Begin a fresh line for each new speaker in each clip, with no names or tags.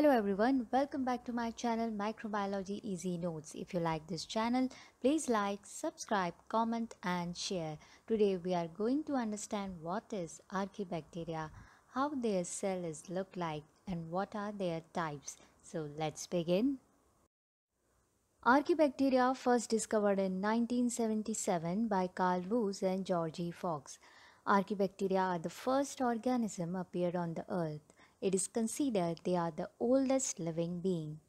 Hello everyone, welcome back to my channel Microbiology Easy Notes. If you like this channel, please like, subscribe, comment and share. Today we are going to understand what is Archibacteria, how their cell is look like and what are their types. So let's begin. Archibacteria first discovered in 1977 by Carl Woos and Georgie Fox. Archibacteria are the first organism appeared on the earth. It is considered they are the oldest living being.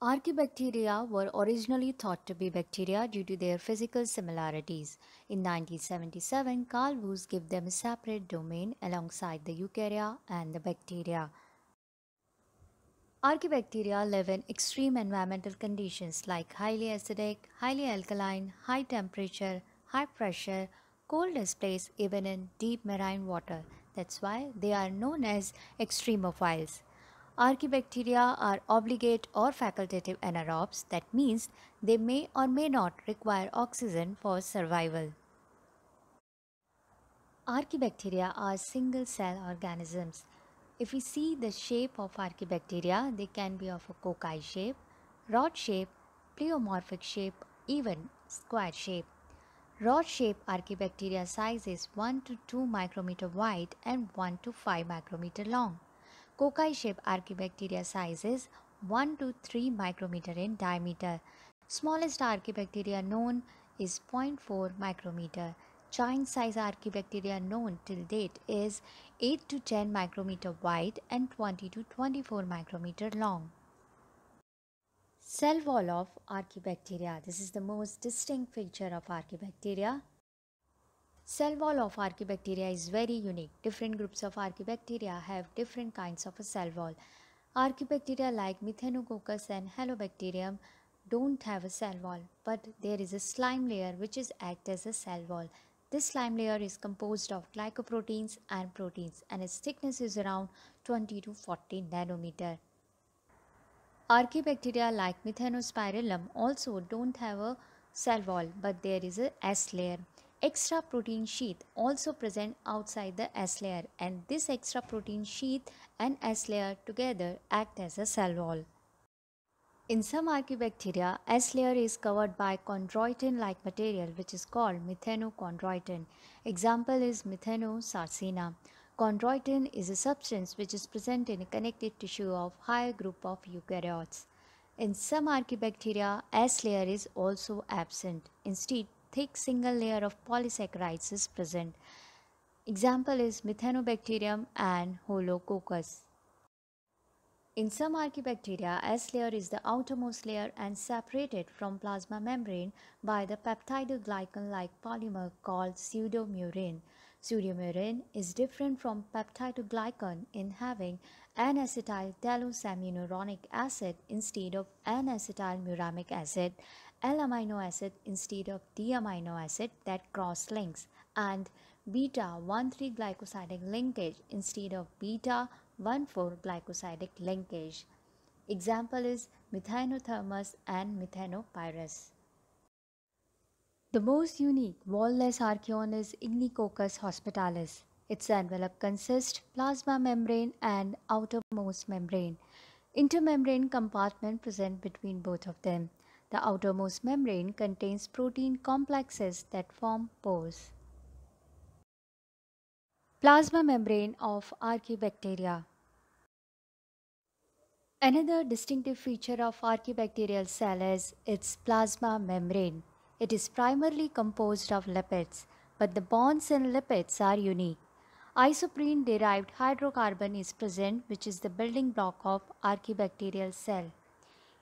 Archibacteria were originally thought to be bacteria due to their physical similarities. In 1977, Carl Wuss gave them a separate domain alongside the eukarya and the bacteria. Archibacteria live in extreme environmental conditions like highly acidic, highly alkaline, high temperature, high pressure, cold displays even in deep marine water. That's why they are known as extremophiles. Archibacteria are obligate or facultative anaerobes that means they may or may not require oxygen for survival. Archibacteria are single cell organisms. If we see the shape of archibacteria, they can be of a cocci shape, rod shape, pleomorphic shape, even square shape. Rod-shaped archibacteria size is 1 to 2 micrometer wide and 1 to 5 micrometer long. Cocci-shaped archibacteria size is 1 to 3 micrometer in diameter. Smallest archibacteria known is 0.4 micrometer. Giant size archibacteria known till date is 8 to 10 micrometer wide and 20 to 24 micrometer long cell wall of Archibacteria. This is the most distinct feature of Archibacteria. Cell wall of Archibacteria is very unique. Different groups of Archibacteria have different kinds of a cell wall. Archibacteria like Methanococcus and Halobacterium don't have a cell wall, but there is a slime layer which is act as a cell wall. This slime layer is composed of glycoproteins and proteins and its thickness is around 20 to 40 nanometer. Archibacteria like Methanospirillum also don't have a cell wall but there is a S layer. Extra protein sheath also present outside the S layer and this extra protein sheath and S layer together act as a cell wall. In some archibacteria, S layer is covered by chondroitin-like material which is called methanochondroitin. Example is methanosarcina. Chondroitin is a substance which is present in connective tissue of higher group of eukaryotes. In some archibacteria, S layer is also absent. Instead, thick single layer of polysaccharides is present. Example is Methanobacterium and Holococcus. In some archibacteria, S layer is the outermost layer and separated from plasma membrane by the peptidoglycan-like polymer called pseudomurine. Sodium is different from peptidoglycan in having an acetyl delosaminoronic acid instead of an acetylmuramic acid, L-amino acid instead of D amino acid that cross-links, and beta-1,3-glycosidic linkage instead of beta-1,4-glycosidic linkage. Example is methanothermus and methanopyrus. The most unique wall-less archaeon is Ignicoccus hospitalis. Its envelope consists plasma membrane and outermost membrane. Intermembrane compartment present between both of them. The outermost membrane contains protein complexes that form pores. Plasma membrane of Archibacteria Another distinctive feature of Archibacterial cell is its plasma membrane. It is primarily composed of lipids, but the bonds in lipids are unique. Isoprene-derived hydrocarbon is present which is the building block of archibacterial cell.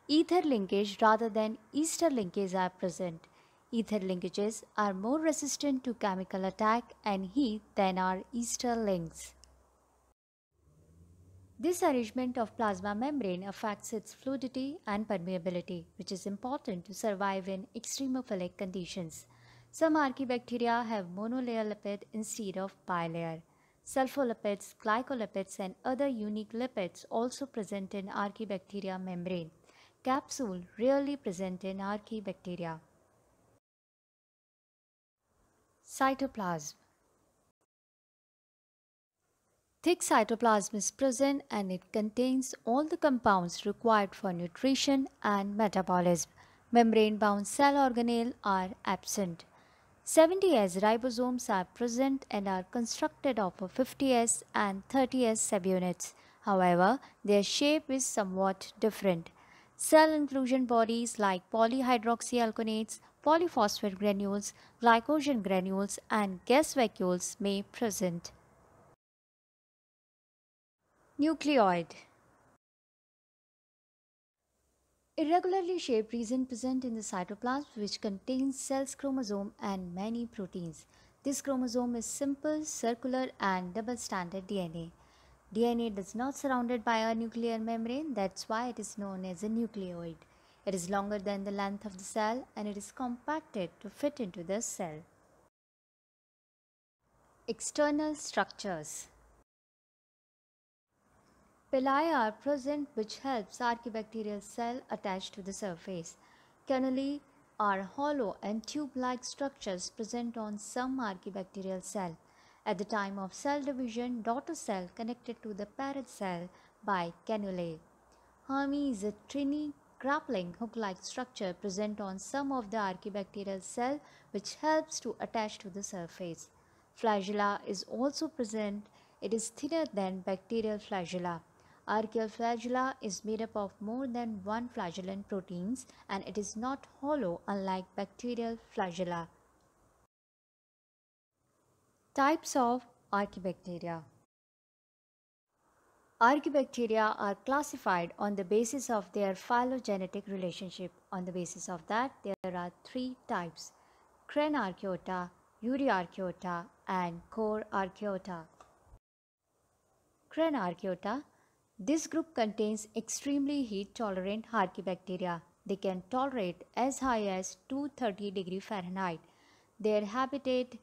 Ether linkage rather than ester linkage are present. Ether linkages are more resistant to chemical attack and heat than are ester links. This arrangement of plasma membrane affects its fluidity and permeability, which is important to survive in extremophilic conditions. Some archibacteria have monolayer lipid instead of bilayer. Sulfolipids, glycolipids and other unique lipids also present in archibacteria membrane. Capsule rarely present in archibacteria. Cytoplasm Thick cytoplasm is present and it contains all the compounds required for nutrition and metabolism. Membrane-bound cell organelles are absent. 70S ribosomes are present and are constructed of 50S and 30S subunits. However, their shape is somewhat different. Cell inclusion bodies like polyhydroxyalkanoates, polyphosphate granules, glycogen granules and gas vacuoles may present. Nucleoid Irregularly shaped region present in the cytoplasm which contains cells chromosome and many proteins. This chromosome is simple, circular and double-stranded DNA. DNA does not surrounded by a nuclear membrane that's why it is known as a nucleoid. It is longer than the length of the cell and it is compacted to fit into the cell. External structures Pili are present which helps archibacterial cell attach to the surface. Cannulae are hollow and tube-like structures present on some archibacterial cell. At the time of cell division, daughter cell connected to the parent cell by cannulae. Hermi is a trini grappling hook-like structure present on some of the archibacterial cell which helps to attach to the surface. Flagella is also present. It is thinner than bacterial flagella. Archaeoflagella is made up of more than one flagellant proteins and it is not hollow unlike bacterial flagella. Types of Archibacteria Archibacteria are classified on the basis of their phylogenetic relationship. On the basis of that, there are three types, Crenarchaeota, Euryarchaeota and Corearchaeota. Crenarchaeota this group contains extremely heat tolerant Archibacteria. They can tolerate as high as 230 degree Fahrenheit. Their habitat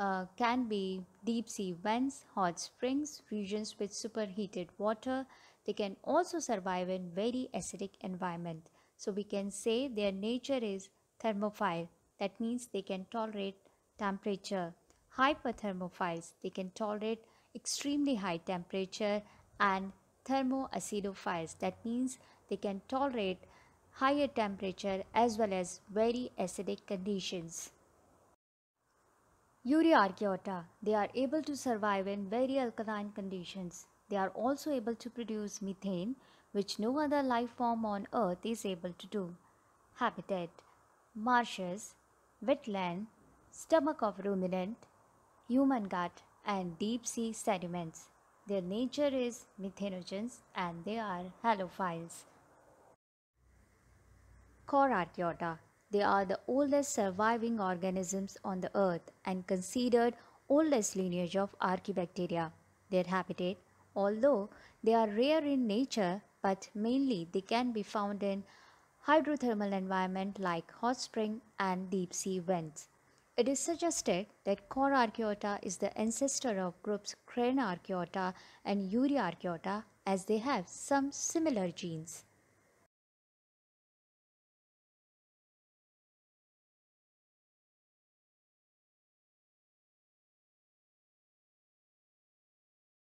uh, can be deep sea vents, hot springs, regions with superheated water. They can also survive in very acidic environment. So we can say their nature is thermophile. That means they can tolerate temperature. Hyperthermophiles, they can tolerate extremely high temperature and thermoacidophiles. That means they can tolerate higher temperature as well as very acidic conditions. Euryarchaeota, they are able to survive in very alkaline conditions. They are also able to produce methane, which no other life form on earth is able to do. Habitat, marshes, wetland, stomach of ruminant, human gut and deep sea sediments. Their nature is methanogens and they are halophiles. Choratiota. They are the oldest surviving organisms on the earth and considered oldest lineage of Archibacteria. Their habitat, although they are rare in nature, but mainly they can be found in hydrothermal environment like hot spring and deep sea vents. It is suggested that archaeota is the ancestor of groups Cranaarchaeota and Uriarchaeota as they have some similar genes.